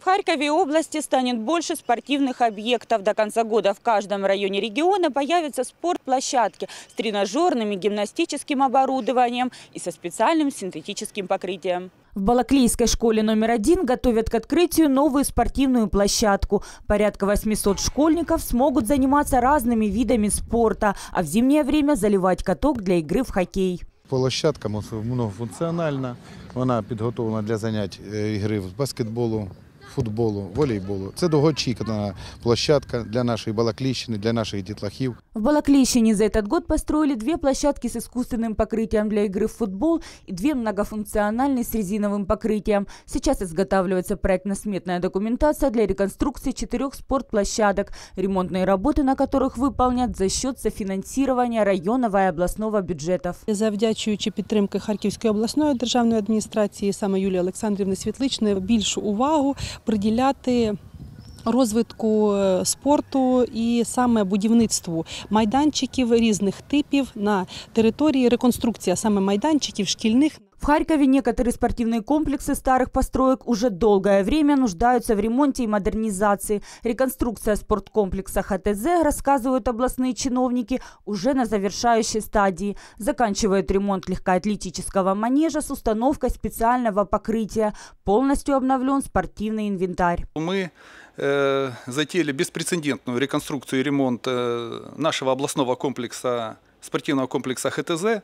В Харькове и области станет больше спортивных объектов. До конца года в каждом районе региона появятся спортплощадки с тренажерным и гимнастическим оборудованием и со специальным синтетическим покрытием. В Балаклейской школе номер один готовят к открытию новую спортивную площадку. Порядка 800 школьников смогут заниматься разными видами спорта, а в зимнее время заливать каток для игры в хоккей. Площадка многофункциональна, ну, она подготовлена для занятий ігри в баскетболу, футболу, волейболу. Це довгоочікувана площадка для нашей Балакліщини, для наших дітлахів. В Балакліщине за этот год построили две площадки с искусственным покрытием для игры в футбол и две многофункциональные с резиновым покрытием. Сейчас изготавливается проектно-сметная документация для реконструкции четырех спортплощадок, ремонтные работы на которых выполнят за счет софинансирования районного и областного бюджетов. Завдячуючи підтримки Харківської обласної державної адміністрації, саме Юлії Олександрівни Світличної, більшу увагу приділяти розвитку спорту і саме будівництву майданчиків різних типів на території реконструкція саме майданчиків шкільних. В Харькове некоторые спортивные комплексы старых построек уже долгое время нуждаются в ремонте и модернизации. Реконструкция спорткомплекса ХТЗ, рассказывают областные чиновники, уже на завершающей стадии. Заканчивают ремонт легкоатлетического манежа с установкой специального покрытия. Полностью обновлен спортивный инвентарь. Мы Э, затеяли беспрецедентную реконструкцию и ремонт э, нашего областного комплекса, спортивного комплекса ХТЗ.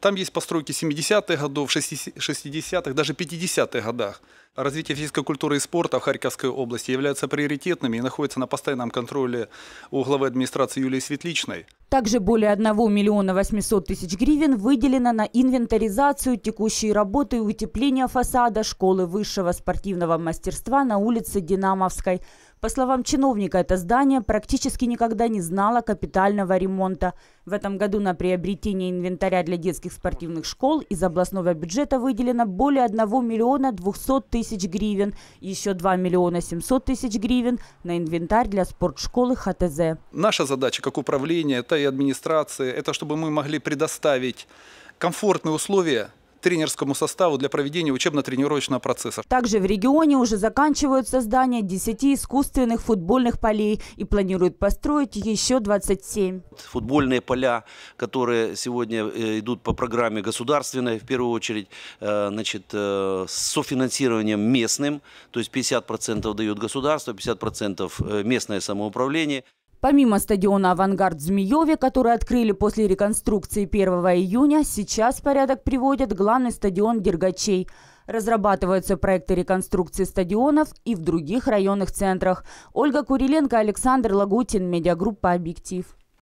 Там есть постройки 70-х годов, 60-х, даже 50-х годах. Развитие физической культуры и спорта в Харьковской области являются приоритетными и находится на постоянном контроле у главы администрации Юлии Светличной. Также более 1 миллиона 800 тысяч гривен выделено на инвентаризацию, текущей работы и утепление фасада школы высшего спортивного мастерства на улице Динамовской. По словам чиновника, это здание практически никогда не знало капитального ремонта. В этом году на приобретение инвентаря для детских спортивных школ из областного бюджета выделено более 1 миллиона 200 тысяч гривен, еще 2 миллиона 700 тысяч гривен на инвентарь для спортшколы ХТЗ. Наша задача как управление, это и администрации, это чтобы мы могли предоставить комфортные условия тренерскому составу для проведения учебно-тренировочного процесса. Также в регионе уже заканчивают создание 10 искусственных футбольных полей и планируют построить еще 27. Футбольные поля, которые сегодня э, идут по программе государственной, в первую очередь, э, значит, э, с софинансированием местным, то есть 50% дает государство, 50% местное самоуправление. Помимо стадиона «Авангард» в который открыли после реконструкции 1 июня, сейчас в порядок приводят главный стадион «Дергачей». Разрабатываются проекты реконструкции стадионов и в других районных центрах. Ольга Куриленко, Александр Лагутин, медиагруппа «Объектив».